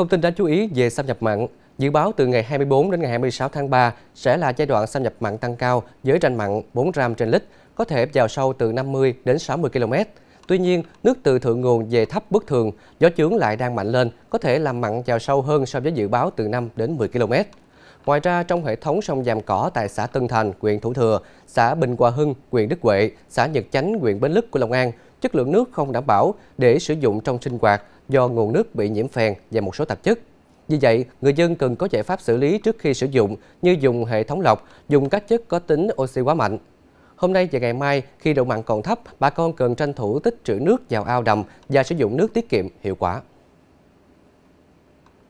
Thông tin đáng chú ý về xâm nhập mặn, dự báo từ ngày 24 đến ngày 26 tháng 3 sẽ là giai đoạn xâm nhập mặn tăng cao với ranh mặn 4 gram trên lít, có thể vào sâu từ 50 đến 60 km. Tuy nhiên, nước từ thượng nguồn về thấp bất thường, gió chướng lại đang mạnh lên, có thể làm mặn vào sâu hơn so với dự báo từ 5 đến 10 km. Ngoài ra, trong hệ thống sông Giàm Cỏ tại xã Tân Thành, huyện Thủ Thừa, xã Bình Hòa Hưng, huyện Đức Huệ, xã Nhật Chánh, huyện Bến Lức của Long An, chất lượng nước không đảm bảo để sử dụng trong sinh hoạt do nguồn nước bị nhiễm phèn và một số tạp chất. Vì vậy, người dân cần có giải pháp xử lý trước khi sử dụng như dùng hệ thống lọc, dùng các chất có tính oxy hóa mạnh. Hôm nay và ngày mai, khi độ mặn còn thấp, bà con cần tranh thủ tích trữ nước vào ao đầm và sử dụng nước tiết kiệm hiệu quả.